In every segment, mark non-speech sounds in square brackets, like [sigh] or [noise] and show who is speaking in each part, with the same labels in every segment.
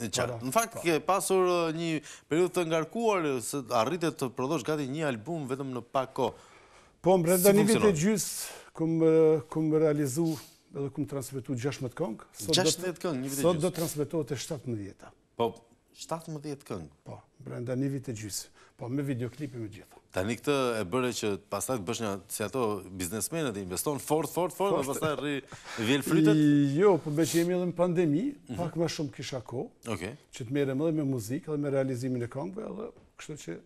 Speaker 1: Në fakt, po. ke pasur uh, një periud të ngarkuar, uh, se arritet të prodosh gati një album vetëm në pak ko. Po, më rrënda një vit e
Speaker 2: gjysë, këm uh, realizu edhe këm transmitu 16 këngë. 16 këngë, një vit e gjysë. Sot do transmitu të 17 vjeta.
Speaker 1: Po, 17 këngë.
Speaker 2: Po, brenda një vit e gjysë. Po, me videoklipi me
Speaker 1: gjitha. Tani këtë e bërë që pasaj të bësh një, si ato biznesmenet i investon fort, fort, fort, dhe pasaj rri vjel frytet?
Speaker 2: Jo, po me që jemi edhe në pandemi, pak më shumë kisha ko, që të më dhe me muzikë, edhe me realizimin e këngëve, edhe kështu që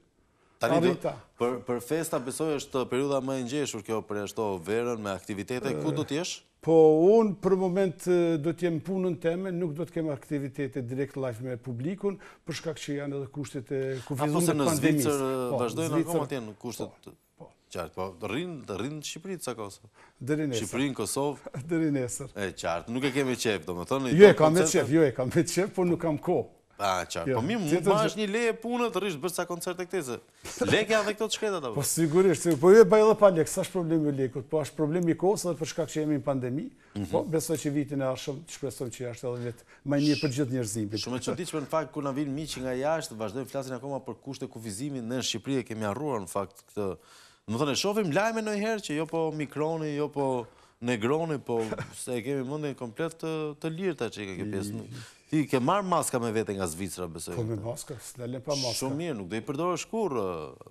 Speaker 1: Tani për për festa besoj është periudha më e ngjeshur kjo për shto verën me aktivitete. Ku do të
Speaker 2: jesh? Po un për moment do të jem punën teme, nuk do të kem aktivitete direkt live me publikun për shkak që janë edhe kushtet e kufizuar pandemisë. Apo në Zvicër po, vazhdojnë në akoma
Speaker 1: të kushtet. Po, po. Qartë, po rrin rrin Shqipëri ca kohë. Deri esër. Shqipërin, Kosovë.
Speaker 2: [laughs] Deri esër.
Speaker 1: E qartë, nuk e kemi qef, domethënë. Jo, e kam me qef,
Speaker 2: jo e kam me qef, po nuk kam kohë.
Speaker 1: Pa, çfarë? Jo, po mi mund është një leje punë të rish bësh sa koncert tek tezë. Lekja dhe këto çkëta apo? Po
Speaker 2: sigurisht, po po e bajë pa lek, s'është problem me lekut, po është problemi i kohës edhe për shkak që jemi në pandemi. Mhm. Po besoj që vitin e ardhshëm të shpresojmë që jashtë edhe vetë më një për gjithë njerëzimin. Shumë e
Speaker 1: çuditshme në fakt kur na vin miqi nga jashtë, vazhdojmë flasin akoma për kushte kufizimit, ne në Shqipëri e kemi harruar në fakt këtë. Do të thonë shohim lajme në një herë që jo po mikroni, jo po Negroni, po se kemi mundin komplet të, të lirë të që i ka kjo pjesë. Ti ke marrë maska me vete nga Zvicra, besoj. Po
Speaker 2: me maska, s'lele pa maska.
Speaker 1: Shumë mirë, nuk do i përdore shkur,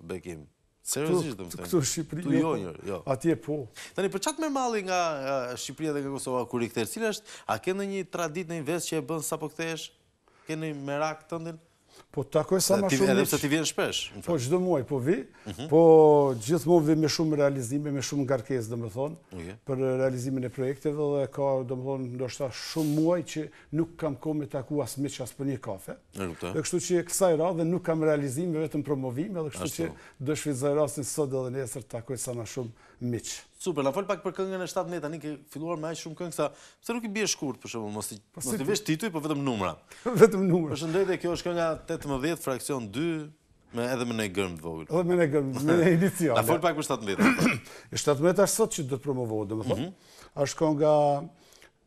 Speaker 1: Bekim. Seriosisht, dhe më tenë. Këtu Shqipëri, jo. Tu jo njërë, jo. A ti e po. Tani, për qatë me mali nga Shqipëria dhe nga Kosova, kur i këtërë, cilë është, a ke një tradit në invest që e bënë sa po këtë eshë? Ke një merak të ndinë? Po takoj sa më shumë. Edhe ti vjen shpesh.
Speaker 2: Po çdo muaj po vi, mhm. po gjithmonë vi me shumë realizime, me shumë ngarkesë, thonë për realizimin e projekteve dhe ka domethënë ndoshta shumë muaj që nuk kam kohë me taku as me çast për një kafe. Dhe kështu që kësaj radhe nuk kam realizime vetëm promovim, edhe kështu që do shfizoj rastin sot dhe nesër takoj sa më shumë miq.
Speaker 1: Super, na fol pak për këngën e 7 tani ke filluar më aq shumë këngë sa pse nuk i bie shkurt për shembull, mos i po mos i vesh tituj, po vetëm numra. [laughs] vetëm numra. Përshëndetje, kjo është kënga 18 fraksion 2 me edhe me një gërm të vogël. Edhe
Speaker 2: me një gërm, me një edicion. [laughs] Na fol
Speaker 1: pak për 17.
Speaker 2: 17 [clears throat] është sot që do të promovohet, domethënë. Mm Është kënga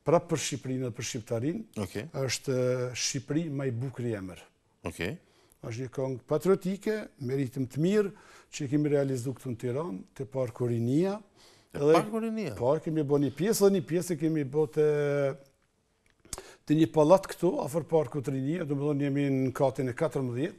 Speaker 2: prapë për Shqipërinë dhe për shqiptarin. Okej. Është Shqipëri më i bukur i emër. Okej. Okay është një këngë patriotike, me ritëm të mirë, që kemi realizuar këtu në Tiranë, te parë E parkur e një? Parkur kemi bo një pjesë dhe një pjesë kemi bo të të një palat këtu, afer parkur të një, do më dhe njemi në katin e 14,